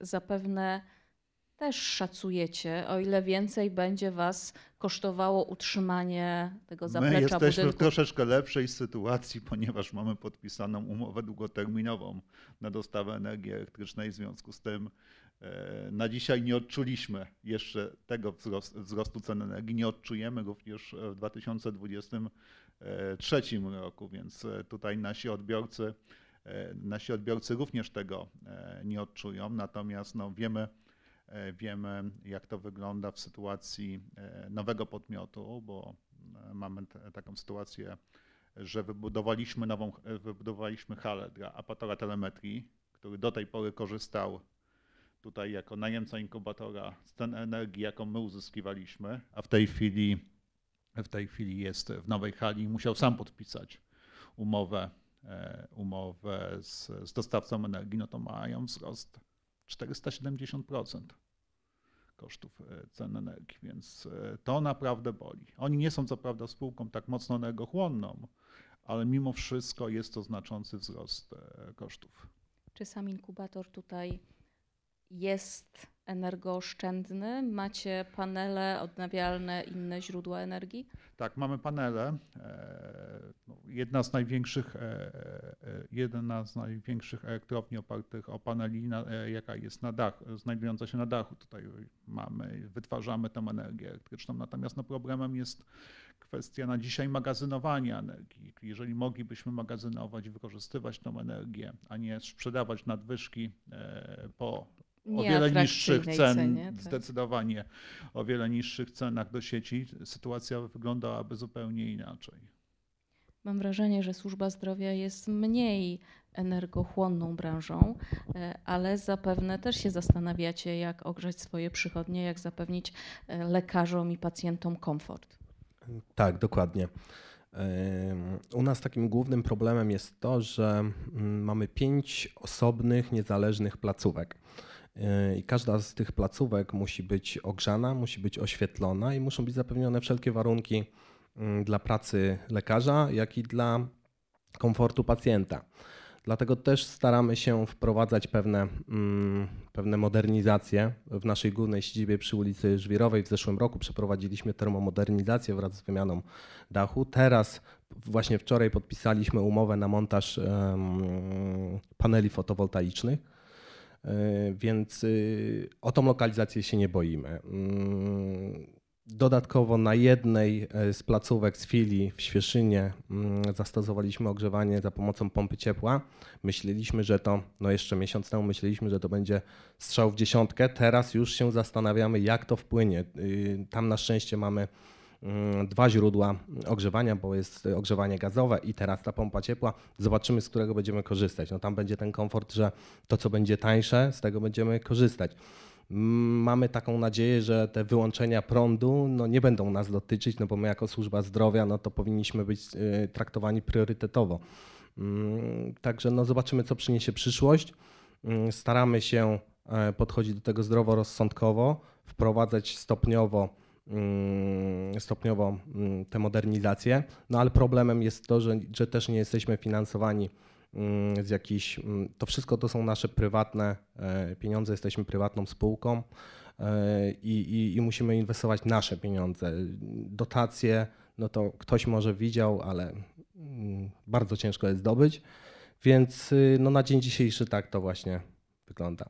zapewne też szacujecie, o ile więcej będzie was kosztowało utrzymanie tego zaplecza My jesteśmy budynku. w troszeczkę lepszej sytuacji, ponieważ mamy podpisaną umowę długoterminową na dostawę energii elektrycznej, w związku z tym e, na dzisiaj nie odczuliśmy jeszcze tego wzrostu, wzrostu cen energii, nie odczujemy go już w 2023 roku, więc e, tutaj nasi odbiorcy, e, nasi odbiorcy również tego nie odczują. Natomiast no, wiemy, E, wiemy, jak to wygląda w sytuacji e, nowego podmiotu, bo e, mamy taką sytuację, że wybudowaliśmy nową, wybudowaliśmy halę dla apatora telemetrii, który do tej pory korzystał tutaj jako najemca inkubatora z ten energii, jaką my uzyskiwaliśmy, a w tej chwili w tej chwili jest w nowej hali i musiał sam podpisać umowę, umowę z, z dostawcą energii, no to mają wzrost 470% kosztów e, cen energii, więc e, to naprawdę boli. Oni nie są co prawda spółką tak mocno energochłonną, ale mimo wszystko jest to znaczący wzrost e, kosztów. Czy sam inkubator tutaj jest energooszczędny? Macie panele odnawialne, inne źródła energii? Tak, mamy panele. E, no, jedna z największych, e, e, jedna z największych elektrowni opartych o paneli, jaka jest na dachu, znajdująca się na dachu. Tutaj mamy, wytwarzamy tę energię elektryczną. Natomiast no, problemem jest kwestia na dzisiaj magazynowania energii. Jeżeli moglibyśmy magazynować i wykorzystywać tą energię, a nie sprzedawać nadwyżki po o wiele niższych cen, cenie, tak. zdecydowanie o wiele niższych cenach do sieci, sytuacja wyglądałaby zupełnie inaczej. Mam wrażenie, że służba zdrowia jest mniej energochłonną branżą, e, ale zapewne też się zastanawiacie, jak ogrzać swoje przychodnie, jak zapewnić e, lekarzom i pacjentom komfort. Tak, dokładnie. U nas takim głównym problemem jest to, że mm, mamy pięć osobnych, niezależnych placówek. E, I każda z tych placówek musi być ogrzana, musi być oświetlona i muszą być zapewnione wszelkie warunki mm, dla pracy lekarza, jak i dla komfortu pacjenta. Dlatego też staramy się wprowadzać pewne, mm, pewne modernizacje. W naszej głównej siedzibie przy ulicy Żwirowej w zeszłym roku przeprowadziliśmy termomodernizację wraz z wymianą dachu. Teraz, właśnie wczoraj, podpisaliśmy umowę na montaż paneli fotowoltaicznych E, więc y, o tą lokalizację się nie boimy. Mm, dodatkowo na jednej e, z placówek z filii w Świeszynie mm, zastosowaliśmy ogrzewanie za pomocą pompy ciepła. Myśleliśmy, że to, no jeszcze miesiąc temu myśleliśmy, że to będzie strzał w dziesiątkę. Teraz już się zastanawiamy, jak to wpłynie. Y, tam na szczęście mamy Mm, dwa źródła ogrzewania, bo jest ogrzewanie gazowe i teraz ta pompa ciepła. Zobaczymy, z którego będziemy korzystać. No tam będzie ten komfort, że to, co będzie tańsze, z tego będziemy korzystać. Mm, mamy taką nadzieję, że te wyłączenia prądu no, nie będą nas dotyczyć, no bo my jako służba zdrowia no, to powinniśmy być y, traktowani priorytetowo. Mm, także no, zobaczymy, co przyniesie przyszłość. Staramy się e, podchodzić do tego zdroworozsądkowo, wprowadzać stopniowo Mm, stopniowo mm, tę modernizację. No ale problemem jest to, że, że też nie jesteśmy finansowani mm, z jakichś. To wszystko to są nasze prywatne e, pieniądze, jesteśmy prywatną spółką e, i, i, i musimy inwestować nasze pieniądze. Dotacje, no to ktoś może widział, ale bardzo ciężko jest zdobyć. Więc y, no, na dzień dzisiejszy tak to właśnie wygląda.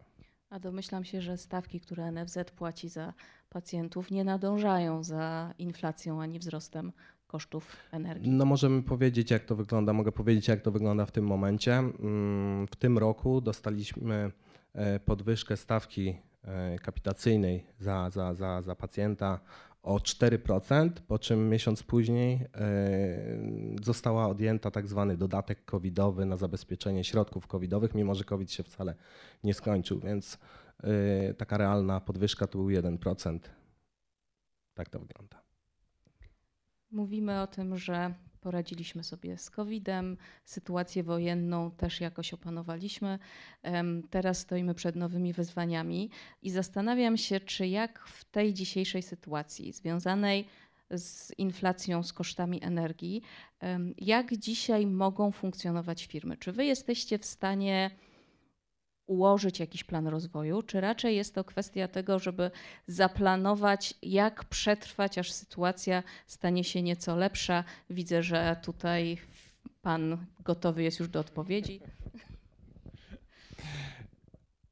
A domyślam się, że stawki, które NFZ płaci za pacjentów, nie nadążają za inflacją ani wzrostem kosztów energii. No możemy powiedzieć, jak to wygląda. Mogę powiedzieć, jak to wygląda w tym momencie. Mm, w tym roku dostaliśmy e, podwyżkę stawki e, kapitacyjnej za, za, za, za pacjenta o 4%, po czym miesiąc później e, została odjęta tak zwany dodatek covidowy na zabezpieczenie środków covidowych, mimo że COVID się wcale nie skończył, więc e, taka realna podwyżka to był 1%. Tak to wygląda. Mówimy o tym, że poradziliśmy sobie z COVID-em, sytuację wojenną też jakoś opanowaliśmy. Teraz stoimy przed nowymi wyzwaniami i zastanawiam się, czy jak w tej dzisiejszej sytuacji związanej z inflacją, z kosztami energii, jak dzisiaj mogą funkcjonować firmy? Czy wy jesteście w stanie ułożyć jakiś plan rozwoju, czy raczej jest to kwestia tego, żeby zaplanować, jak przetrwać, aż sytuacja stanie się nieco lepsza? Widzę, że tutaj pan gotowy jest już do odpowiedzi.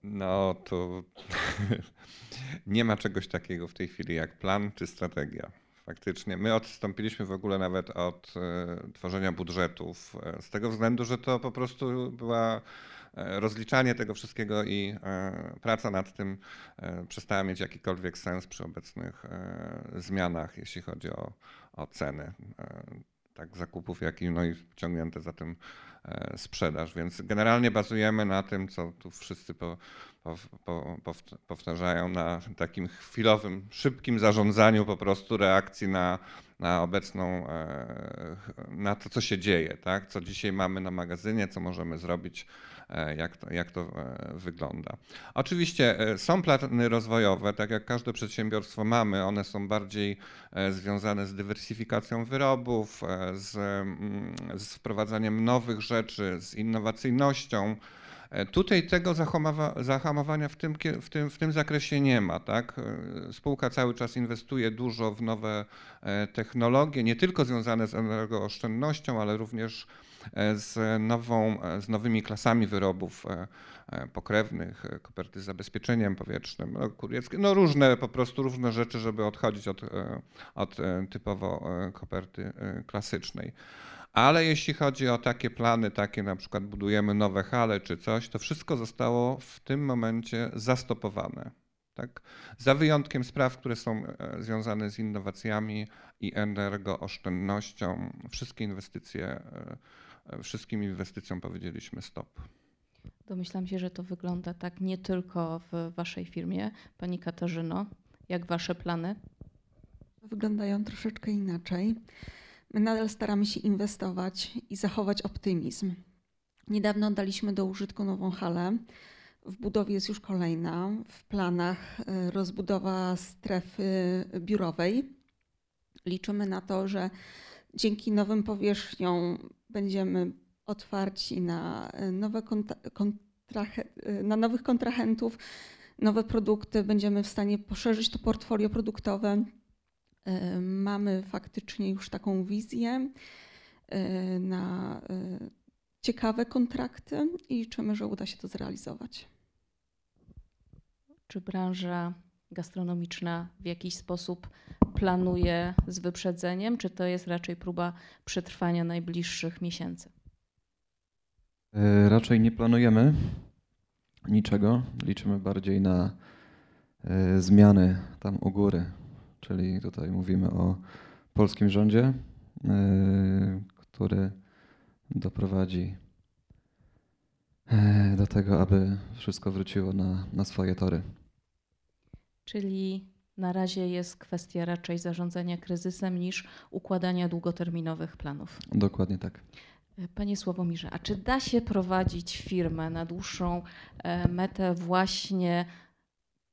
No to nie ma czegoś takiego w tej chwili jak plan czy strategia. Faktycznie. My odstąpiliśmy w ogóle nawet od e, tworzenia budżetów e, z tego względu, że to po prostu była E, rozliczanie tego wszystkiego i e, praca nad tym e, przestała mieć jakikolwiek sens przy obecnych zmianach, jeśli chodzi o, o ceny tak zakupów, jak i, no i ciągnięte za tym sprzedaż. Więc generalnie bazujemy na tym, co tu wszyscy po, po, po, powtarzają, na takim chwilowym, szybkim zarządzaniu po prostu reakcji na, na obecną, na to, co się dzieje, tak? co dzisiaj mamy na magazynie, co możemy zrobić E, jak to, jak to e, wygląda. Oczywiście e, są plany rozwojowe, tak jak każde przedsiębiorstwo mamy, one są bardziej związane z dywersyfikacją wyrobów, z, mm, z wprowadzaniem nowych rzeczy, z innowacyjnością. Tutaj tego zahamowania w tym, w, tym, w tym zakresie nie ma. Tak? Spółka cały czas inwestuje dużo w nowe technologie, nie tylko związane z energooszczędnością, ale również E, z, nową, e, z nowymi klasami wyrobów e, pokrewnych, koperty z zabezpieczeniem powietrznym, no, no różne po prostu różne rzeczy, żeby odchodzić od, od typowo koperty klasycznej. Ale jeśli chodzi o takie plany, takie na przykład budujemy nowe hale czy coś, to wszystko zostało w tym momencie zastopowane. Tak? Za wyjątkiem spraw, które są związane z innowacjami i energooszczędnością, wszystkie inwestycje wszystkim inwestycjom powiedzieliśmy stop. Domyślam się, że to wygląda tak nie tylko w Waszej firmie. Pani Katarzyno, jak Wasze plany? Wyglądają troszeczkę inaczej. My nadal staramy się inwestować i zachować optymizm. Niedawno daliśmy do użytku nową halę. W budowie jest już kolejna. W planach y, rozbudowa strefy biurowej. Liczymy na to, że dzięki nowym powierzchniom będziemy otwarci na e, nowe e, na nowych kontrahentów, nowe produkty, będziemy w stanie poszerzyć to portfolio produktowe. E, mamy faktycznie już taką wizję na ciekawe kontrakty i liczymy, że uda się to zrealizować. Czy branża gastronomiczna w jakiś sposób planuje z wyprzedzeniem, czy to jest raczej próba przetrwania najbliższych miesięcy? E, raczej nie planujemy niczego. Liczymy bardziej na e, zmiany tam u góry, czyli tutaj mówimy o polskim rządzie, e, który doprowadzi do tego, aby wszystko wróciło na, na swoje tory. Czyli na razie jest kwestia raczej zarządzania kryzysem niż układania długoterminowych planów. Dokładnie tak. Panie Sławomirze, a czy da się prowadzić firmę na dłuższą e, metę właśnie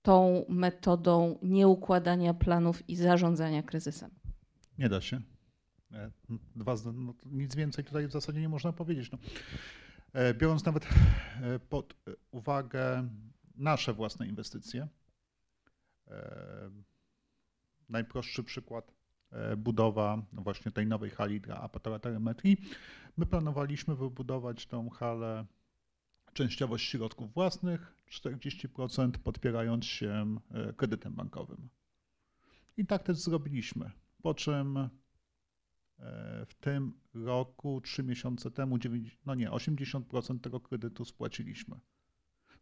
tą metodą nieukładania planów i zarządzania kryzysem? Nie da się. E, dwa, no, nic więcej tutaj w zasadzie nie można powiedzieć. No, e, biorąc nawet pod uwagę nasze własne inwestycje, E, najprostszy przykład e, budowa no właśnie tej nowej hali dla aparatora telemetrii. My planowaliśmy wybudować tą halę częściowo z środków własnych, 40% podpierając się e, kredytem bankowym. I tak też zrobiliśmy. Po czym w tym roku, 3 miesiące temu, 9, no nie, 80% tego kredytu spłaciliśmy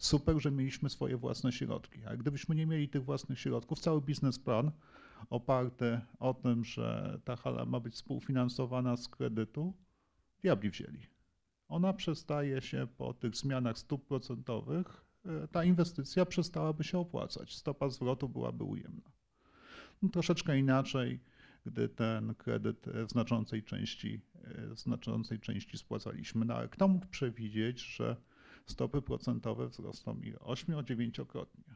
super, że mieliśmy swoje własne środki. A gdybyśmy nie mieli tych własnych środków, cały biznesplan oparty o tym, że ta hala ma być współfinansowana z kredytu, diabli wzięli. Ona przestaje się po tych zmianach stóp procentowych, e, ta inwestycja przestałaby się opłacać. Stopa zwrotu byłaby ujemna. No, troszeczkę inaczej, gdy ten kredyt w znaczącej części, e, w znaczącej części spłacaliśmy. No, ale kto mógł przewidzieć, że stopy procentowe wzrosną 8-9-krotnie.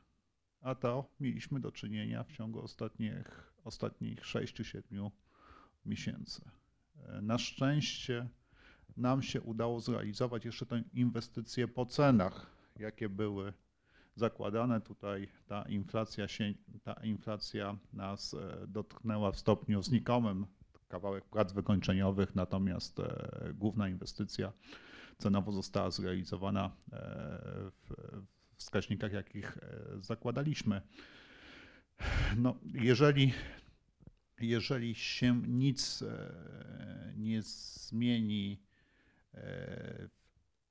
A to mieliśmy do czynienia w ciągu ostatnich, ostatnich 6-7 miesięcy. E, na szczęście nam się udało zrealizować jeszcze tę inwestycję po cenach, jakie były zakładane. Tutaj ta inflacja, się, ta inflacja nas e, dotknęła w stopniu znikomym, kawałek prac wykończeniowych, natomiast e, główna inwestycja cenowo została zrealizowana e, w wskaźnikach, jakich e, zakładaliśmy. No, jeżeli, jeżeli się nic e, nie zmieni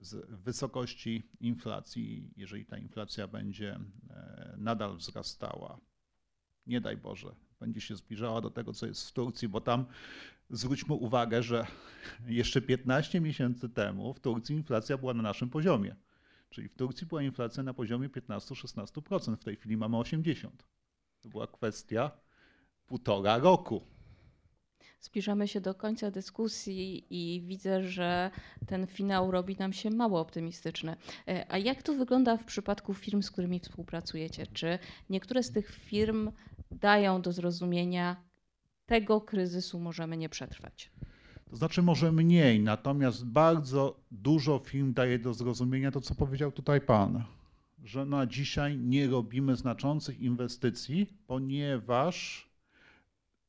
z wysokości inflacji, jeżeli ta inflacja będzie nadal wzrastała, nie daj Boże, będzie się zbliżała do tego, co jest w Turcji, bo tam zwróćmy uwagę, że jeszcze 15 miesięcy temu w Turcji inflacja była na naszym poziomie. Czyli w Turcji była inflacja na poziomie 15-16%, w tej chwili mamy 80%. To była kwestia półtora roku. Zbliżamy się do końca dyskusji i widzę, że ten finał robi nam się mało optymistyczny. E, a jak to wygląda w przypadku firm, z którymi współpracujecie? Czy niektóre z tych firm dają do zrozumienia, tego kryzysu możemy nie przetrwać. To znaczy może mniej, natomiast bardzo dużo film daje do zrozumienia to, co powiedział tutaj Pan, że na dzisiaj nie robimy znaczących inwestycji, ponieważ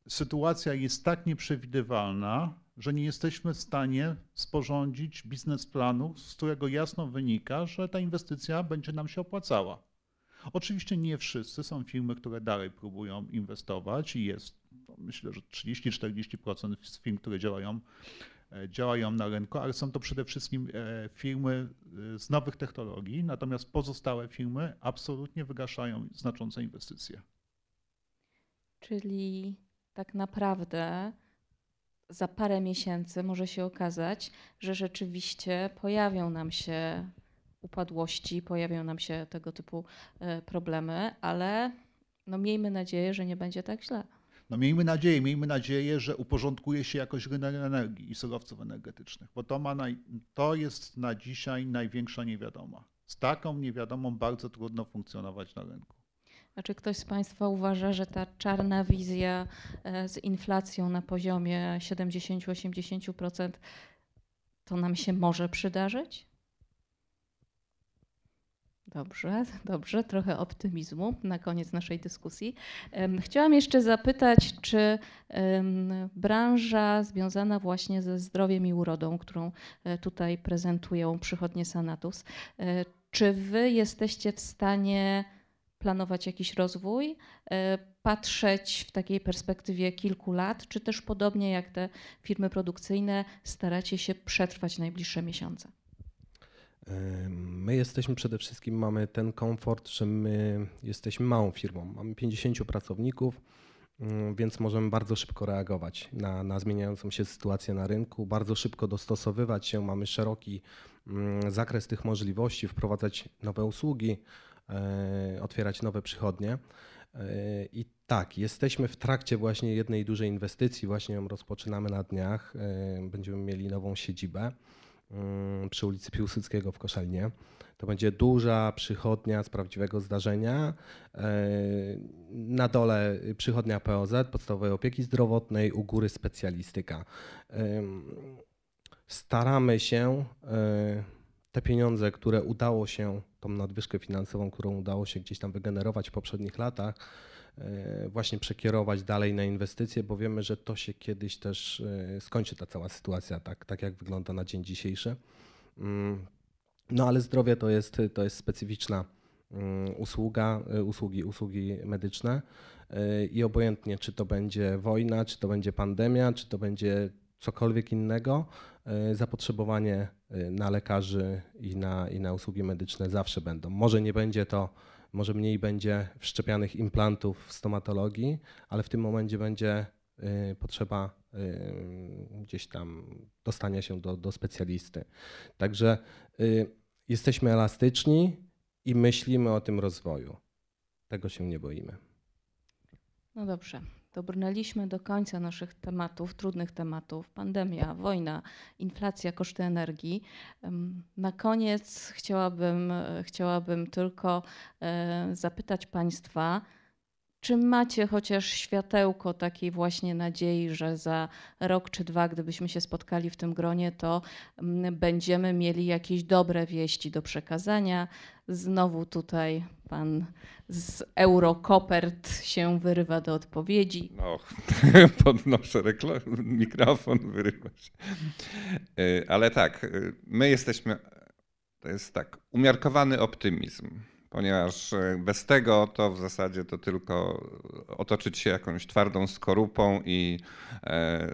sytuacja jest tak nieprzewidywalna, że nie jesteśmy w stanie sporządzić biznesplanu, z którego jasno wynika, że ta inwestycja będzie nam się opłacała. Oczywiście nie wszyscy. Są firmy, które dalej próbują inwestować i jest no, myślę, że 30-40% z firm, które działają, e, działają na rynku, ale są to przede wszystkim e, firmy e, z nowych technologii, natomiast pozostałe firmy absolutnie wygaszają znaczące inwestycje. Czyli tak naprawdę za parę miesięcy może się okazać, że rzeczywiście pojawią nam się upadłości pojawią nam się tego typu e, problemy, ale no miejmy nadzieję, że nie będzie tak źle. No miejmy nadzieję, miejmy nadzieję, że uporządkuje się jakość rynek energii i surowców energetycznych, bo to, ma naj, to jest na dzisiaj największa niewiadoma. Z taką niewiadomą bardzo trudno funkcjonować na rynku. A czy ktoś z Państwa uważa, że ta czarna wizja e, z inflacją na poziomie 70-80% to nam się może przydarzyć? Dobrze, dobrze, trochę optymizmu na koniec naszej dyskusji. Chciałam jeszcze zapytać, czy branża związana właśnie ze zdrowiem i urodą, którą e, tutaj prezentują przychodnie Sanatus, e, czy wy jesteście w stanie planować jakiś rozwój, e, patrzeć w takiej perspektywie kilku lat, czy też podobnie jak te firmy produkcyjne staracie się przetrwać najbliższe miesiące? My jesteśmy przede wszystkim, mamy ten komfort, że my jesteśmy małą firmą. Mamy 50 pracowników, mm, więc możemy bardzo szybko reagować na, na zmieniającą się sytuację na rynku, bardzo szybko dostosowywać się. Mamy szeroki mm, zakres tych możliwości, wprowadzać nowe usługi, e, otwierać nowe przychodnie. E, I tak, jesteśmy w trakcie właśnie jednej dużej inwestycji, właśnie ją rozpoczynamy na dniach. E, będziemy mieli nową siedzibę. Mm, przy ulicy Piłsudskiego w Koszalnie. To będzie duża przychodnia z prawdziwego zdarzenia. E, na dole przychodnia POZ, podstawowej opieki zdrowotnej, u góry specjalistyka. Staramy się e, te pieniądze, które udało się, tą nadwyżkę finansową, którą udało się gdzieś tam wygenerować w poprzednich latach, E, właśnie przekierować dalej na inwestycje, bo wiemy, że to się kiedyś też e, skończy ta cała sytuacja, tak, tak jak wygląda na dzień dzisiejszy. Mm, no ale zdrowie to jest, to jest specyficzna mm, usługa, e, usługi, usługi medyczne i obojętnie, czy to będzie wojna, czy to będzie pandemia, czy to będzie cokolwiek innego, zapotrzebowanie na lekarzy i na, i na usługi medyczne zawsze będą. Może nie będzie to może mniej będzie wszczepianych implantów w stomatologii, ale w tym momencie będzie y, potrzeba y, gdzieś tam dostania się do, do specjalisty. Także y, jesteśmy elastyczni i myślimy o tym rozwoju. Tego się nie boimy. No dobrze, dobrnęliśmy do końca naszych tematów, trudnych tematów: pandemia, wojna, inflacja, koszty energii. Na koniec chciałabym, chciałabym tylko e, zapytać Państwa, czy macie chociaż światełko takiej właśnie nadziei, że za rok czy dwa, gdybyśmy się spotkali w tym gronie, to mm, będziemy mieli jakieś dobre wieści do przekazania? Znowu tutaj pan z Eurokopert się wyrywa do odpowiedzi. No, podnoszę reklam- mikrofon, wyrywa się. E, ale tak, e, my jesteśmy, to jest tak, umiarkowany optymizm ponieważ e, bez tego to w zasadzie to tylko otoczyć się jakąś twardą skorupą i e,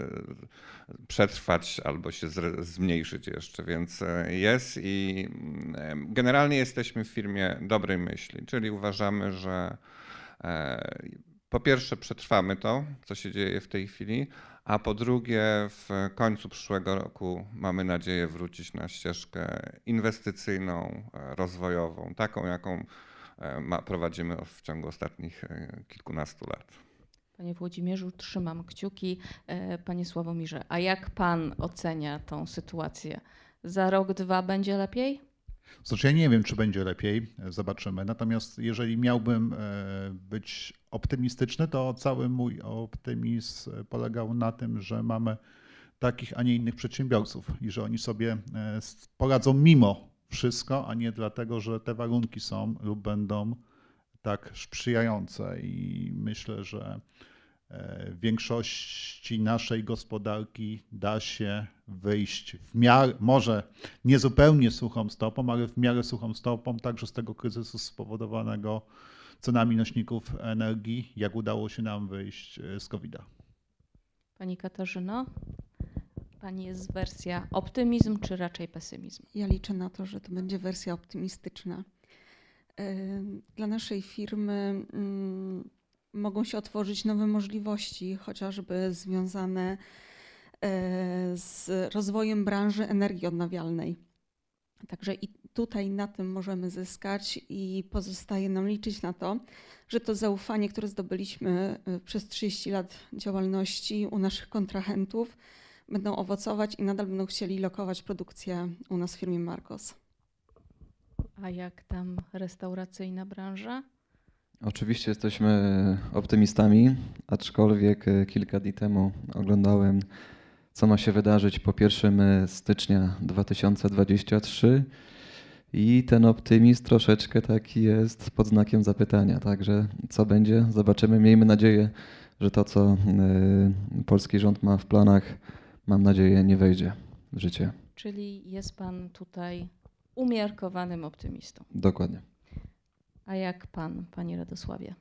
przetrwać albo się zmniejszyć jeszcze, więc e, jest i mm, generalnie jesteśmy w firmie dobrej myśli, czyli uważamy, że po pierwsze przetrwamy to, co się dzieje w tej chwili, a po drugie w końcu przyszłego roku mamy nadzieję wrócić na ścieżkę inwestycyjną, e, rozwojową, taką jaką e, prowadzimy w ciągu ostatnich e, kilkunastu lat. Panie Włodzimierzu, trzymam kciuki. Panie Sławomirze, a jak pan ocenia tą sytuację? Za rok, dwa będzie lepiej? Znaczy ja nie wiem, czy będzie lepiej, zobaczymy. Natomiast jeżeli miałbym e, być optymistyczny, to cały mój optymizm polegał na tym, że mamy takich, a nie innych przedsiębiorców i że oni sobie e, poradzą mimo wszystko, a nie dlatego, że te warunki są lub będą tak sprzyjające. I myślę, że E, w większości naszej gospodarki da się wyjść w miarę, może nie zupełnie suchą stopą, ale w miarę suchą stopą także z tego kryzysu spowodowanego cenami nośników energii, jak udało się nam wyjść e, z covid -a. Pani Katarzyno, Pani jest wersja optymizm czy raczej pesymizm? Ja liczę na to, że to będzie wersja optymistyczna. E, dla naszej firmy mm, mogą się otworzyć nowe możliwości, chociażby związane e, z rozwojem branży energii odnawialnej. Także i tutaj na tym możemy zyskać i pozostaje nam liczyć na to, że to zaufanie, które zdobyliśmy e, przez 30 lat działalności u naszych kontrahentów, będą owocować i nadal będą chcieli lokować produkcję u nas w firmie Marcos. A jak tam restauracyjna branża? Oczywiście jesteśmy optymistami, aczkolwiek e, kilka dni temu oglądałem, co ma się wydarzyć po 1 e, stycznia 2023 i ten optymizm troszeczkę taki jest pod znakiem zapytania. Także co będzie, zobaczymy. Miejmy nadzieję, że to, co e, polski rząd ma w planach, mam nadzieję, nie wejdzie w życie. Czyli jest Pan tutaj umiarkowanym optymistą. Dokładnie. A jak pan, panie Radosławie?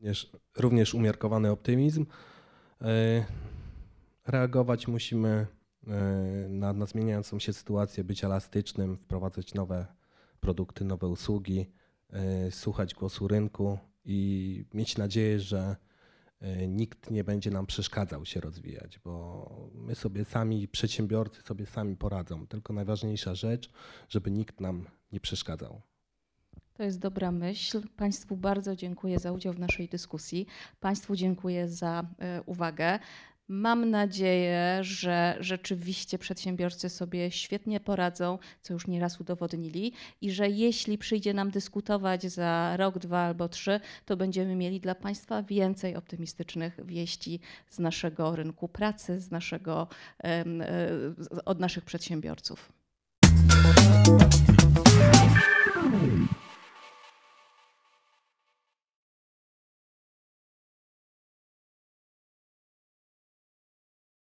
Również, również umiarkowany optymizm. E, reagować musimy e, na, na zmieniającą się sytuację, być elastycznym, wprowadzać nowe produkty, nowe usługi, e, słuchać głosu rynku i mieć nadzieję, że nikt nie będzie nam przeszkadzał się rozwijać, bo my sobie sami, przedsiębiorcy sobie sami poradzą. Tylko najważniejsza rzecz, żeby nikt nam nie przeszkadzał. To jest dobra myśl. Państwu bardzo dziękuję za udział w naszej dyskusji. Państwu dziękuję za e, uwagę. Mam nadzieję, że rzeczywiście przedsiębiorcy sobie świetnie poradzą, co już nieraz udowodnili, i że jeśli przyjdzie nam dyskutować za rok, dwa albo trzy, to będziemy mieli dla Państwa więcej optymistycznych wieści z naszego rynku pracy, z naszego, e, od naszych przedsiębiorców.